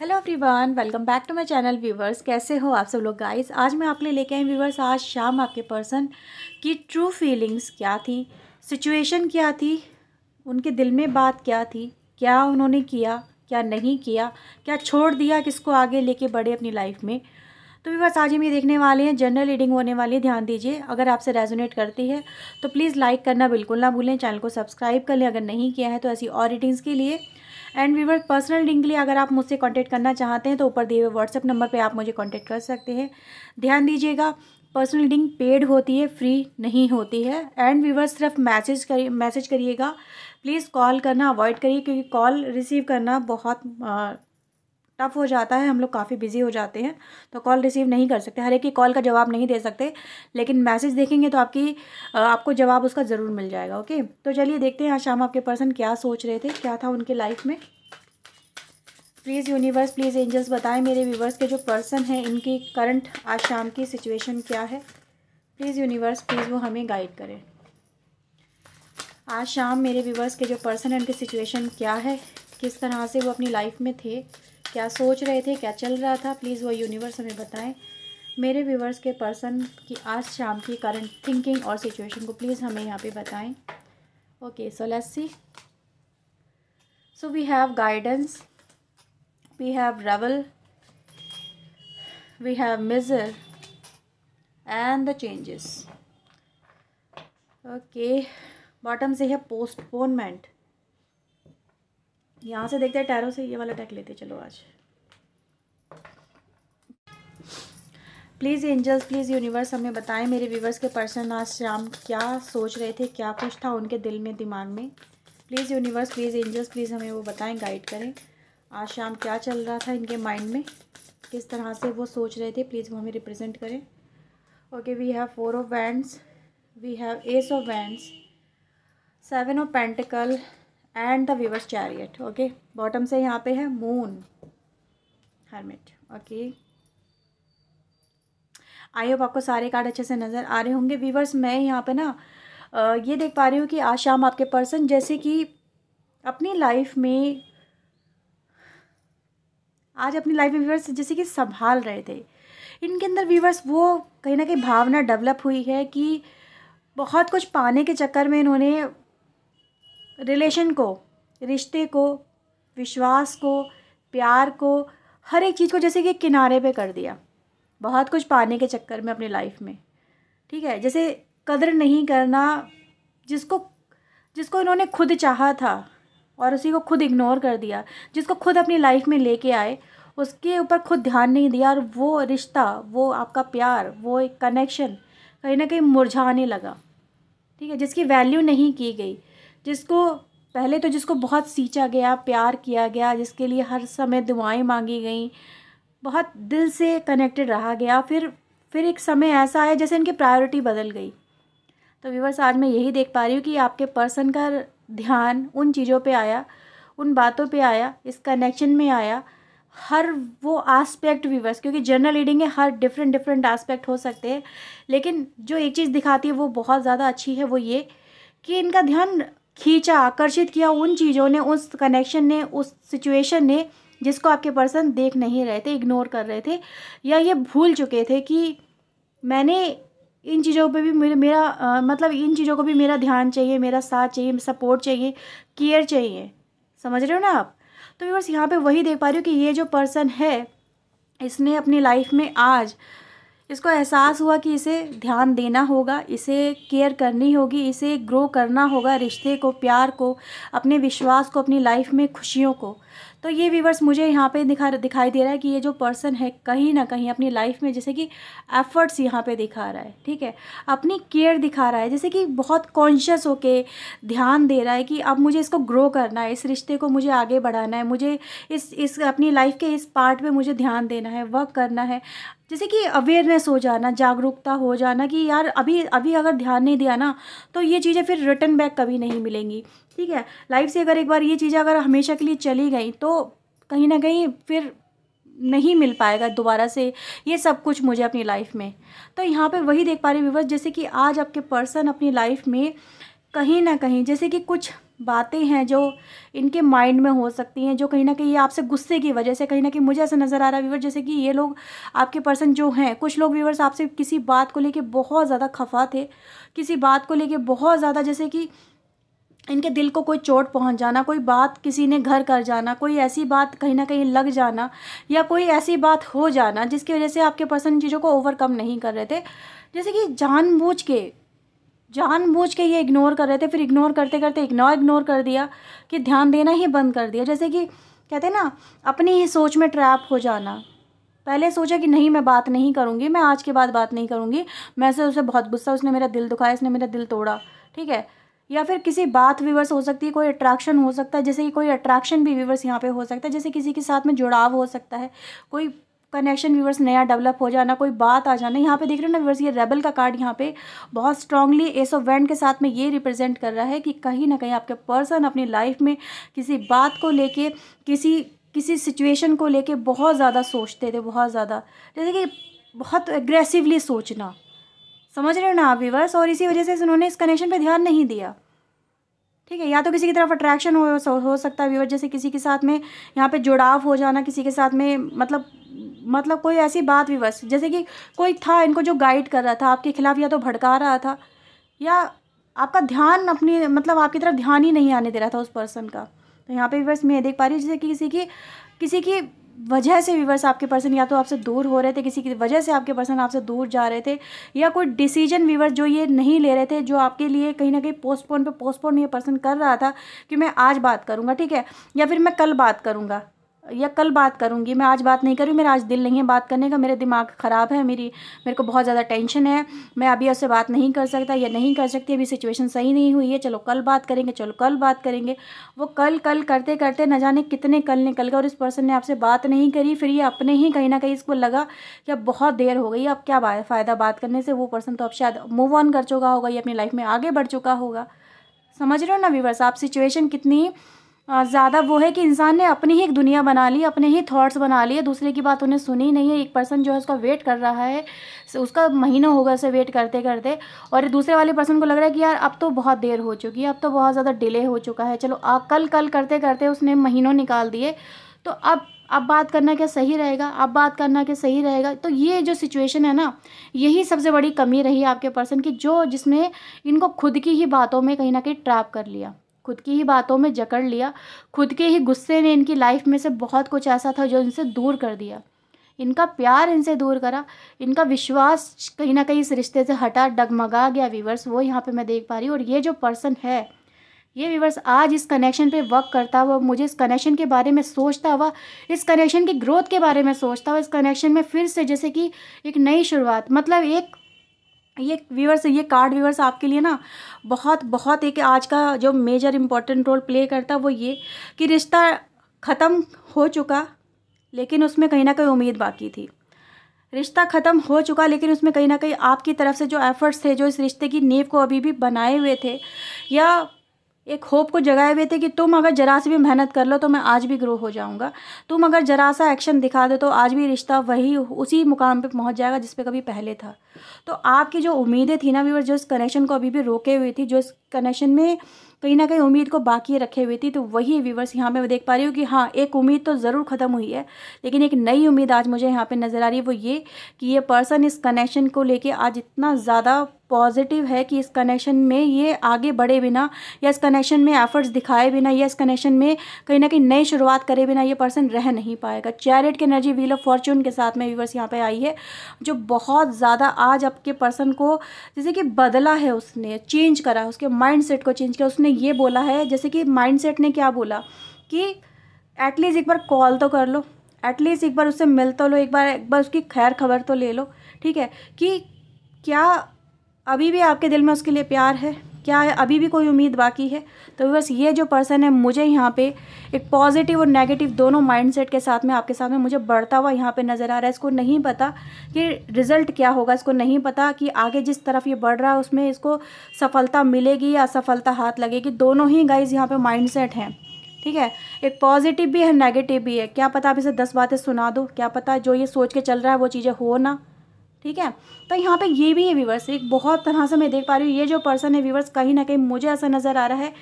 hello everyone welcome back to my channel viewers कैसे हो आप सब लोग गाइस आज मैं आपके लिए लेके आई व्यूवर्स आज शाम आपके पर्सन की ट्रू फीलिंग्स क्या थी सिचुएशन क्या थी उनके दिल में बात क्या थी क्या उन्होंने किया क्या नहीं किया क्या छोड़ दिया किसको आगे लेके बढ़े अपनी लाइफ में तो व्यूवर्स आज हम ये देखने वाले हैं जनरल रीडिंग होने वाली है ध्यान दीजिए अगर आपसे रेजोनेट करती है तो प्लीज़ लाइक करना बिल्कुल ना भूलें चैनल को सब्सक्राइब कर लें अगर नहीं किया है तो ऐसी और रीडिंग्स के लिए एंड वीवर पर्सनल लिंक के लिए अगर आप मुझसे कॉन्टैक्ट करना चाहते हैं तो ऊपर दिए हुए व्हाट्सअप नंबर पर आप मुझे कॉन्टैक्ट कर सकते हैं ध्यान दीजिएगा पर्सनल रीडिंग पेड होती है फ्री नहीं होती है एंड वीवर सिर्फ मैसेज करिए मैसेज करिएगा प्लीज़ कॉल करना अवॉइड करिए क्योंकि कॉल रिसीव करना बहुत आ, टफ़ हो जाता है हम लोग काफ़ी बिज़ी हो जाते हैं तो कॉल रिसीव नहीं कर सकते हर एक की कॉल का जवाब नहीं दे सकते लेकिन मैसेज देखेंगे तो आपकी आपको जवाब उसका ज़रूर मिल जाएगा ओके तो चलिए देखते हैं आज शाम आपके पर्सन क्या सोच रहे थे क्या था उनके लाइफ में प्लीज़ यूनिवर्स प्लीज़ एंजल्स बताएं मेरे व्यूवर्स के जो पर्सन हैं इनकी करंट आज शाम की सिचुएशन क्या है प्लीज़ यूनिवर्स प्लीज़ वो हमें गाइड करें आज शाम मेरे व्यूवर्स के जो पर्सन हैं उनकी सिचुएशन क्या है किस तरह से वो अपनी लाइफ में थे क्या सोच रहे थे क्या चल रहा था प्लीज़ वो यूनिवर्स हमें बताएं मेरे व्यूवर्स के पर्सन की आज शाम की करंट थिंकिंग और सिचुएशन को प्लीज़ हमें यहाँ पे बताएं okay so let's see so we have guidance we have reveal we have measure and the changes okay bottom से है पोस्टपोनमेंट यहाँ से देखते हैं टैरो से ये वाला टैक लेते चलो आज प्लीज़ एंजल्स प्लीज़ यूनिवर्स हमें बताएं मेरे व्यूवर्स के पर्सन आज शाम क्या सोच रहे थे क्या कुछ था उनके दिल में दिमाग में please universe please angels please हमें वो बताएं गाइड करें आज शाम क्या चल रहा था इनके माइंड में किस तरह से वो सोच रहे थे प्लीज़ वो हमें रिप्रेजेंट करें okay we have four of wands we have ace of wands seven of pentacle and the viewers chariot okay bottom से यहाँ पे है moon hermit okay I hope आपको सारे कार्ड अच्छे से नज़र आ रहे होंगे व्यूवर्स मैं यहाँ पे ना ये देख पा रही हूँ कि आज शाम आपके पर्सन जैसे कि अपनी लाइफ में आज अपनी लाइफ में व्यूवर्स जैसे कि संभाल रहे थे इनके अंदर व्यूवर्स वो कहीं ना कहीं भावना डेवलप हुई है कि बहुत कुछ पाने के चक्कर में इन्होंने रिलेशन को रिश्ते को विश्वास को प्यार को हर एक चीज़ को जैसे कि किनारे पे कर दिया बहुत कुछ पाने के चक्कर में अपनी लाइफ में ठीक है जैसे कदर नहीं करना जिसको जिसको इन्होंने खुद चाहा था और उसी को खुद इग्नोर कर दिया जिसको खुद अपनी लाइफ में लेके आए उसके ऊपर खुद ध्यान नहीं दिया और वो रिश्ता वो आपका प्यार वो एक कनेक्शन कहीं ना कहीं मुरझाने लगा ठीक है जिसकी वैल्यू नहीं की गई जिसको पहले तो जिसको बहुत सींचा गया प्यार किया गया जिसके लिए हर समय दुआएं मांगी गई बहुत दिल से कनेक्टेड रहा गया फिर फिर एक समय ऐसा आया जैसे इनकी प्रायोरिटी बदल गई तो व्यूवर्स आज मैं यही देख पा रही हूँ कि आपके पर्सन का ध्यान उन चीज़ों पे आया उन बातों पे आया इस कनेक्शन में आया हर वो आस्पेक्ट व्यूवर्स क्योंकि जनरल रीडिंग है हर डिफरेंट डिफरेंट आस्पेक्ट हो सकते हैं लेकिन जो एक चीज़ दिखाती है वो बहुत ज़्यादा अच्छी है वो ये कि इनका ध्यान खींचा आकर्षित किया उन चीज़ों ने उस कनेक्शन ने उस सिचुएशन ने जिसको आपके पर्सन देख नहीं रहे थे इग्नोर कर रहे थे या ये भूल चुके थे कि मैंने इन चीज़ों पे भी मेरे मेरा आ, मतलब इन चीज़ों को भी मेरा ध्यान चाहिए मेरा साथ चाहिए सपोर्ट चाहिए केयर चाहिए समझ रहे हो ना आप तो बस यहाँ पे वही देख पा रही हो कि ये जो पर्सन है इसने अपनी लाइफ में आज इसको एहसास हुआ कि इसे ध्यान देना होगा इसे केयर करनी होगी इसे ग्रो करना होगा रिश्ते को प्यार को अपने विश्वास को अपनी लाइफ में खुशियों को तो ये व्यूवर्स मुझे यहाँ पे दिखा दिखाई दे रहा है कि ये जो पर्सन है कहीं ना कहीं अपनी लाइफ में जैसे कि एफ़र्ट्स यहाँ पे दिखा रहा है ठीक है अपनी केयर दिखा रहा है जैसे कि बहुत कॉन्शियस होके ध्यान दे रहा है कि अब मुझे इसको ग्रो करना है इस रिश्ते को मुझे आगे बढ़ाना है मुझे इस इस अपनी लाइफ के इस पार्ट पर मुझे ध्यान देना है वर्क करना है जैसे कि अवेयरनेस हो जाना जागरूकता हो जाना कि यार अभी अभी अगर ध्यान नहीं दिया ना तो ये चीज़ें फिर रिटर्न बैक कभी नहीं मिलेंगी ठीक है लाइफ से अगर एक बार ये चीज़ें अगर हमेशा के लिए चली गई तो कहीं ना कहीं फिर नहीं मिल पाएगा दोबारा से ये सब कुछ मुझे अपनी लाइफ में तो यहाँ पे वही देख पा रही विवर्स जैसे कि आज आपके पर्सन अपनी लाइफ में कहीं ना कहीं जैसे कि कुछ बातें हैं जो इनके माइंड में हो सकती हैं जो कहीं ना कहीं ये आपसे गुस्से की वजह से कहीं ना कहीं मुझे ऐसा नज़र आ रहा है व्यूवर जैसे कि ये लोग आपके पर्सन जो हैं कुछ लोग व्यूवर्स आपसे किसी बात को लेके बहुत ज़्यादा खफा थे किसी बात को लेके बहुत ज़्यादा जैसे कि इनके दिल को कोई चोट पहुंच जाना कोई बात किसी ने घर कर जाना कोई ऐसी बात कहीं ना कहीं लग जाना या कोई ऐसी बात हो जाना जिसकी वजह से आपके पर्सन चीज़ों को ओवरकम नहीं कर रहे थे जैसे कि जानबूझ के जानबूझ के ये इग्नोर कर रहे थे फिर इग्नोर करते करते इग्नोर इग्नोर कर दिया कि ध्यान देना ही बंद कर दिया जैसे कि कहते हैं ना अपनी ही सोच में ट्रैप हो जाना पहले सोचा कि नहीं मैं बात नहीं करूँगी मैं आज के बाद बात नहीं करूँगी मैं से उसे बहुत गुस्सा उसने मेरा दिल दुखाया इसने मेरा दिल तोड़ा ठीक है या फिर किसी बात व्यूवर्स हो सकती है कोई अट्रैक्शन हो सकता है जैसे कि कोई अट्रैक्शन भी व्यूवर्स यहाँ पे हो सकता है जैसे किसी के साथ में जुड़ाव हो सकता है कोई कनेक्शन व्यूवर्स नया डेवलप हो जाना कोई बात आ जाना यहाँ पे देख रहे हो ना व्यूवर्स ये रेबल का कार्ड यहाँ पे बहुत स्ट्रांगली एस ऑफ वैंड के साथ में ये रिप्रेजेंट कर रहा है कि कहीं ना कहीं आपके पर्सन अपनी लाइफ में किसी बात को लेके किसी किसी सिचुएशन को लेके बहुत ज़्यादा सोचते थे बहुत ज़्यादा जैसे कि बहुत एग्रेसिवली सोचना समझ रहे हो ना आप विवर्स और इसी वजह से उन्होंने इस कनेक्शन पे ध्यान नहीं दिया ठीक है या तो किसी की तरफ अट्रैक्शन हो हो सकता है व्यूवर जैसे किसी के साथ में यहाँ पे जुड़ाव हो जाना किसी के साथ में मतलब मतलब कोई ऐसी बात विवर्स जैसे कि कोई था इनको जो गाइड कर रहा था आपके खिलाफ या तो भड़का रहा था या आपका ध्यान अपनी मतलब आपकी तरफ ध्यान ही नहीं आने दे रहा था उस पर्सन का तो यहाँ पे विवर्स मैं देख पा रही हूँ जैसे कि किसी की किसी की वजह से व्यूवर्स आपके पर्सन या तो आपसे दूर हो रहे थे किसी की वजह से आपके पर्सन आपसे दूर जा रहे थे या कोई डिसीजन व्यूवर्स जो ये नहीं ले रहे थे जो आपके लिए कहीं ना कहीं पोस्टपोन पे पोस्टपोन ये पर्सन कर रहा था कि मैं आज बात करूँगा ठीक है या फिर मैं कल बात करूँगा या कल बात करूंगी मैं आज बात नहीं करूँ मेरा आज दिल नहीं है बात करने का मेरा दिमाग ख़राब है मेरी मेरे को बहुत ज़्यादा टेंशन है मैं अभी उससे बात नहीं कर सकता या नहीं कर सकती अभी सिचुएशन सही नहीं हुई है चलो कल बात करेंगे चलो कल बात करेंगे वो कल कल करते करते न जाने कितने कल निकल गए और इस पर्सन ने आपसे बात नहीं करी फिर ये अपने ही कहीं ना कहीं इसको लगा कि अब बहुत देर हो गई अब क्या फ़ायदा बात करने से वो पर्सन तो अब शायद मूव ऑन कर चुका होगा या अपनी लाइफ में आगे बढ़ चुका होगा समझ रहे हो ना व्यूवर्स आप सिचुएशन कितनी ज़्यादा वो है कि इंसान ने अपनी ही एक दुनिया बना ली अपने ही थॉट्स बना लिए दूसरे की बात उन्हें सुनी ही नहीं है एक पर्सन जो है उसका वेट कर रहा है उसका महीनों होगा उसे वेट करते करते और दूसरे वाले पर्सन को लग रहा है कि यार अब तो बहुत देर हो चुकी है अब तो बहुत ज़्यादा डिले हो चुका है चलो आ, कल कल करते करते उसने महीनों निकाल दिए तो अब अब बात करना क्या सही रहेगा अब बात करना क्या सही रहेगा तो ये जो सिचुएशन है ना यही सबसे बड़ी कमी रही आपके पर्सन की जो जिसमें इनको खुद की ही बातों में कहीं ना कहीं ट्रैप कर लिया खुद की ही बातों में जकड़ लिया खुद के ही गुस्से ने इनकी लाइफ में से बहुत कुछ ऐसा था जो इनसे दूर कर दिया इनका प्यार इनसे दूर करा इनका विश्वास कहीं ना कहीं इस रिश्ते से हटा डगमगा गया विवर्स वो यहाँ पे मैं देख पा रही हूँ और ये जो पर्सन है ये विवर्स आज इस कनेक्शन पे वर्क करता हुआ मुझे इस कनेक्शन के बारे में सोचता हुआ इस कनेक्शन की ग्रोथ के बारे में सोचता हुआ इस कनेक्शन में फिर से जैसे कि एक नई शुरुआत मतलब एक ये व्यूवर्स ये कार्ड व्यूवर्स आपके लिए ना बहुत बहुत एक आज का जो मेजर इम्पॉर्टेंट रोल प्ले करता है वो ये कि रिश्ता ख़त्म हो चुका लेकिन उसमें कहीं ना कहीं उम्मीद बाकी थी रिश्ता ख़त्म हो चुका लेकिन उसमें कहीं ना कहीं आपकी तरफ से जो एफ़र्ट्स थे जो इस रिश्ते की नींव को अभी भी बनाए हुए थे या एक होप को जगाए हुए थे कि तुम अगर जरा सी भी मेहनत कर लो तो मैं आज भी ग्रो हो जाऊंगा तुम अगर जरा सा एक्शन दिखा दो तो आज भी रिश्ता वही उसी मुकाम पे पहुंच जाएगा जिस पे कभी पहले था तो आपकी जो उम्मीदें थी ना व्यूवर जो इस कनेक्शन को अभी भी रोके हुई थी जो इस कनेक्शन में कहीं ना कहीं उम्मीद को बाकी रखे हुई थी तो वही व्यूवर्स यहाँ पर मैं देख पा रही हूँ कि हाँ एक उम्मीद तो ज़रूर ख़त्म हुई है लेकिन एक नई उम्मीद आज मुझे यहाँ पर नज़र आ रही है वो ये कि ये पर्सन इस कनेक्शन को लेकर आज इतना ज़्यादा पॉजिटिव है कि इस कनेक्शन में ये आगे बढ़े बिना या इस कनेक्शन में एफर्ट्स दिखाए बिना या इस कनेक्शन में कहीं ना कहीं नई शुरुआत करे बिना ये पर्सन रह नहीं पाएगा चैरिट की एनर्जी व्हील ऑफ फॉर्चून के साथ में व्यूवर्स यहाँ पर आई है जो बहुत ज़्यादा आज आपके पर्सन को जैसे कि बदला है उसने चेंज करा उसके माइंड को चेंज किया उसने ये बोला है जैसे कि माइंड ने क्या बोला कि एटलीस्ट एक बार कॉल तो कर लो एटलीस्ट एक बार उससे मिल तो लो एक बार एक बार उसकी खैर खबर तो ले लो ठीक है कि क्या अभी भी आपके दिल में उसके लिए प्यार है क्या है अभी भी कोई उम्मीद बाकी है तो बस ये जो पर्सन है मुझे यहाँ पे एक पॉजिटिव और नेगेटिव दोनों माइंडसेट के साथ में आपके साथ में मुझे बढ़ता हुआ यहाँ पे नज़र आ रहा है इसको नहीं पता कि रिज़ल्ट क्या होगा इसको नहीं पता कि आगे जिस तरफ ये बढ़ रहा है उसमें इसको सफलता मिलेगी या असफलता हाथ लगेगी दोनों ही गाइज यहाँ पर माइंड हैं ठीक है एक पॉजिटिव भी है नेगेटिव भी है क्या पता आप इसे दस बातें सुना दो क्या पता जो ये सोच के चल रहा है वो चीज़ें हो ना ठीक है तो यहाँ पे ये भी है व्यूवर्स एक बहुत तरह से मैं देख पा रही हूँ ये जो पर्सन है व्यूवर्स कहीं ना कहीं मुझे ऐसा नज़र आ रहा है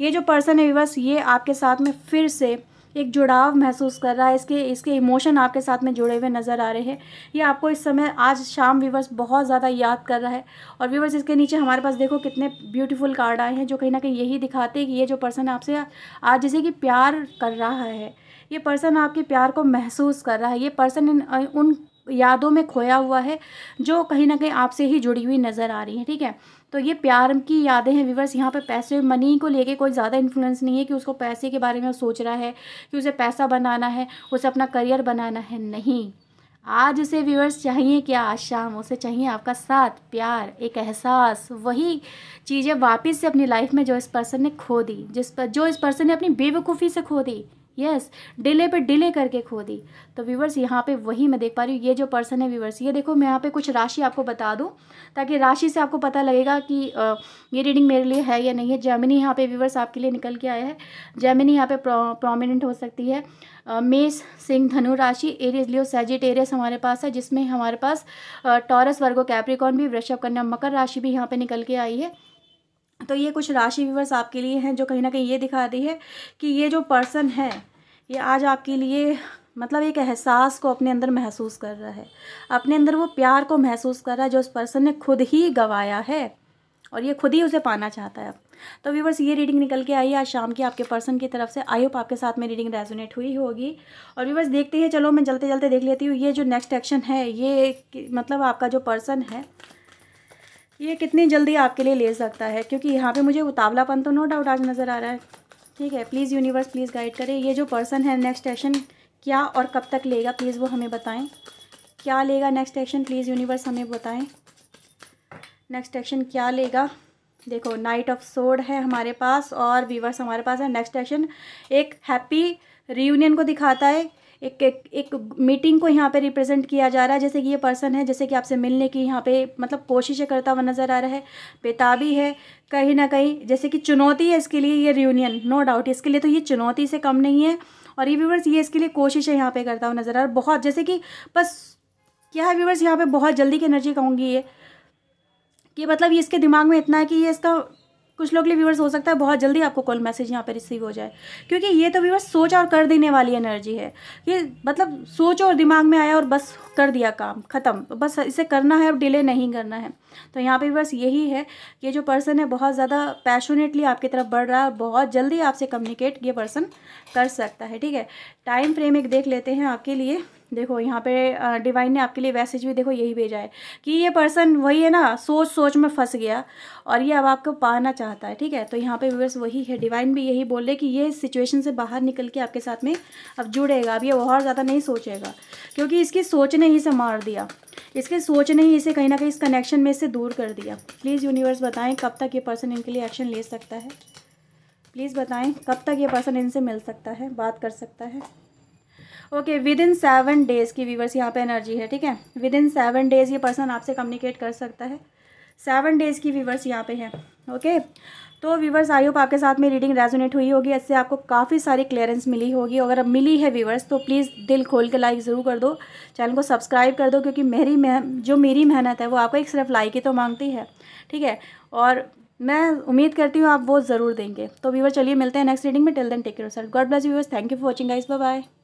ये जो पर्सन है व्यूवर्स ये आपके साथ में फिर से एक जुड़ाव महसूस कर रहा है इसके इसके इमोशन आपके साथ में जुड़े हुए नज़र आ रहे हैं ये आपको इस समय आज शाम व्यूवर्स बहुत ज़्यादा याद कर रहा है और व्यूवर्स इसके नीचे हमारे पास देखो कितने ब्यूटीफुल कार्ड आए हैं जो कहीं ना कहीं यही दिखाते हैं कि ये जो पर्सन आपसे आज जैसे कि प्यार कर रहा है ये पर्सन आपके प्यार को महसूस कर रहा है ये पर्सन उन यादों में खोया हुआ है जो कहीं ना कहीं आपसे ही जुड़ी हुई नज़र आ रही है ठीक है तो ये प्यार की यादें हैं विवर्स यहाँ पे पैसे मनी को लेके कोई ज़्यादा इन्फ्लुएंस नहीं है कि उसको पैसे के बारे में सोच रहा है कि उसे पैसा बनाना है उसे अपना करियर बनाना है नहीं आज उसे व्यूअर्स चाहिए क्या आज शाम उसे चाहिए आपका साथ प्यार एक एहसास वही चीज़ें वापस से अपनी लाइफ में जो इस पर्सन ने खो दी जिस पर जो इस पर्सन ने अपनी बेवकूफ़ी से खो दी यस डिले पे डिले करके खो दी तो व्यूवर्स यहाँ पे वही मैं देख पा रही हूँ ये जो पर्सन है व्यूवर्स ये देखो मैं यहाँ पे कुछ राशि आपको बता दूँ ताकि राशि से आपको पता लगेगा कि ये रीडिंग मेरे लिए है या नहीं है जैमिनी यहाँ पे व्यूवर्स आपके लिए निकल के आया है जैमिनी यहाँ पे प्रोमिनेंट हो सकती है मेष सिंह धनु राशि एरियज लियो सेजिटेरियस हमारे पास है जिसमें हमारे पास टॉरस वर्गो कैप्रिकॉन भी वृषभ कन्या मकर राशि भी यहाँ पे निकल के आई है तो ये कुछ राशि व्यूवर्स आपके लिए हैं जो कहीं ना कहीं ये दिखा रही है कि ये जो पर्सन है ये आज आपके लिए मतलब एक एहसास को अपने अंदर महसूस कर रहा है अपने अंदर वो प्यार को महसूस कर रहा है जो उस पर्सन ने खुद ही गवाया है और ये खुद ही उसे पाना चाहता है तो व्यूवर्स ये रीडिंग निकल के आई आज शाम की आपके पर्सन की तरफ से आई होप आपके साथ में रीडिंग रेजोनेट हुई होगी और व्यूवर्स देखते हैं चलो मैं जलते जलते देख लेती हूँ ये जो नेक्स्ट एक्शन है ये मतलब आपका जो पर्सन है ये कितनी जल्दी आपके लिए ले सकता है क्योंकि यहाँ पे मुझे उतावलापन तो नो डाउट आज नज़र आ रहा है ठीक है प्लीज़ यूनिवर्स प्लीज़ गाइड करें ये जो पर्सन है नेक्स्ट एक्शन क्या और कब तक लेगा प्लीज़ वो हमें बताएं क्या लेगा नेक्स्ट एक्शन प्लीज़ यूनिवर्स हमें बताएं नेक्स्ट एक्शन क्या लेगा देखो नाइट ऑफ सोड है हमारे पास और वीवर्स हमारे पास है नेक्स्ट एक्शन एक हैप्पी रीयूनियन को दिखाता है एक एक, एक मीटिंग को यहाँ पे रिप्रेजेंट किया जा रहा है जैसे कि ये पर्सन है जैसे कि आपसे मिलने की यहाँ पे मतलब कोशिशें करता हुआ नज़र आ रहा है बेताबी है कहीं ना कहीं जैसे कि चुनौती है इसके लिए ये रियूनियन नो डाउट इसके लिए तो ये चुनौती से कम नहीं है और ये व्यूवर्स ये इसके लिए कोशिशें यहाँ पर करता हुआ नज़र आ रहा है बहुत जैसे कि बस क्या है व्यूवर्स यहाँ पर बहुत जल्दी की एनर्जी कहूँगी ये कि मतलब ये इसके दिमाग में इतना है कि ये इसका कुछ लोग लिए व्यूवर्स हो सकता है बहुत जल्दी आपको कॉल मैसेज यहाँ पर रिसीव हो जाए क्योंकि ये तो व्यूवर्स सोच और कर देने वाली एनर्जी है ये मतलब सोचो और दिमाग में आया और बस कर दिया काम ख़त्म बस इसे करना है और डिले नहीं करना है तो यहाँ पे व्यूवर्स यही है कि जो पर्सन है बहुत ज़्यादा पैशनेटली आपकी तरफ बढ़ रहा है और बहुत जल्दी आपसे कम्युनिकेट ये पर्सन कर सकता है ठीक है टाइम फ्रेम एक देख लेते हैं आपके लिए देखो यहाँ पे डिवाइन ने आपके लिए मैसेज भी देखो यही भेजा है कि ये पर्सन वही है ना सोच सोच में फंस गया और ये अब आपको पाना चाहता है ठीक है तो यहाँ पे व्यूअर्स वही है डिवाइन भी यही बोल रहे कि ये इस सिचुएशन से बाहर निकल के आपके साथ में अब जुड़ेगा अब ये और ज़्यादा नहीं सोचेगा क्योंकि इसकी सोच ने ही इसे मार दिया इसके सोच ने ही इसे कहीं ना कहीं इस कनेक्शन में इसे दूर कर दिया प्लीज़ यूनिवर्स बताएँ कब तक ये पर्सन इनके लिए एक्शन ले सकता है प्लीज़ बताएँ कब तक ये पर्सन इनसे मिल सकता है बात कर सकता है okay within seven days की व्यूवर्स यहाँ पे एनर्जी है ठीक है विद इन सेवन डेज़ ये पर्सन आपसे कम्युनिकेट कर सकता है सेवन डेज़ की व्यूवर्स यहाँ पे है ओके तो व्यूवर्स आई होप आपके साथ में रीडिंग रेजोनेट हुई होगी इससे आपको काफ़ी सारी क्लियरेंस मिली होगी अगर अब मिली है व्यूवर्स तो प्लीज़ दिल खोल के लाइक ज़रूर कर दो चैनल को सब्सक्राइब कर दो क्योंकि मेरी मैं जो मेरी मेहनत है वो आपको एक सिर्फ लाइक ही तो मांगती है ठीक है और मैं उम्मीद करती हूँ आप वो ज़रूर देंगे तो व्यूवर चलिए मिलते हैं नेक्स्ट रीडिंग में till then take care sir God bless viewers thank you for watching guys bye bye